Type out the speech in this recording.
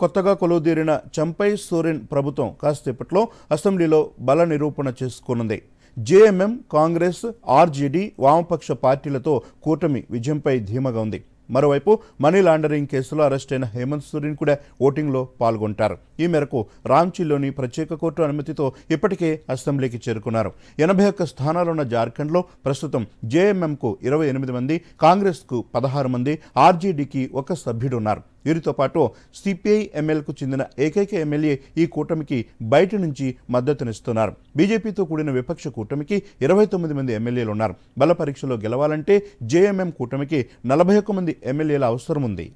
కొత్తగా కొలువుదీరిన చంపై సోరెన్ ప్రభుత్వం ఇప్పట్లో అసెంబ్లీలో బల నిరూపణ చేసుకున్నది జేఎంఎం కాంగ్రెస్ ఆర్జేడీ వామపక్ష పార్టీలతో కూటమి విజయంపై ధీమగా ఉంది మరోవైపు మనీ లాండరింగ్ కేసులో అరెస్ట్ అయిన హేమంత్ సూరిన్ కూడా ఓటింగ్లో పాల్గొంటారు ఈ మేరకు రాంచీలోని ప్రత్యేక కోర్టు అనుమతితో ఇప్పటికే అసెంబ్లీకి చేరుకున్నారు ఎనభై ఒక్క స్థానాలున్న జార్ఖండ్లో ప్రస్తుతం జేఎంఎంకు ఇరవై ఎనిమిది మంది కాంగ్రెస్కు పదహారు మంది ఆర్జేడీకి ఒక సభ్యుడున్నారు వీరితో పాటు సిపిఐ ఎమ్మెల్యేకు చెందిన ఏకైక ఎమ్మెల్యే ఈ కూటమికి బయట నుంచి మద్దతునిస్తున్నారు బీజేపీతో కూడిన విపక్ష కూటమికి ఇరవై తొమ్మిది మంది ఎమ్మెల్యేలు ఉన్నారు బల పరీక్షలో గెలవాలంటే జేఎంఎం కూటమికి నలభై ఒక్క మంది ఎమ్మెల్యేల అవసరం ఉంది